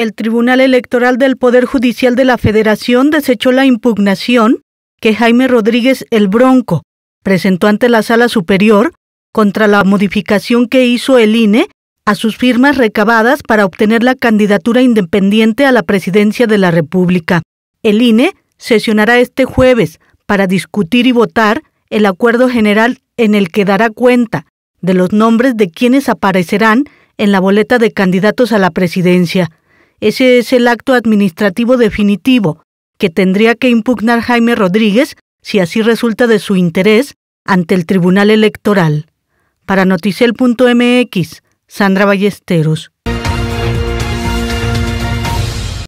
El Tribunal Electoral del Poder Judicial de la Federación desechó la impugnación que Jaime Rodríguez el Bronco presentó ante la Sala Superior contra la modificación que hizo el INE a sus firmas recabadas para obtener la candidatura independiente a la presidencia de la República. El INE sesionará este jueves para discutir y votar el acuerdo general en el que dará cuenta de los nombres de quienes aparecerán en la boleta de candidatos a la presidencia. Ese es el acto administrativo definitivo que tendría que impugnar Jaime Rodríguez, si así resulta de su interés, ante el Tribunal Electoral. Para noticel.mx, Sandra Ballesteros.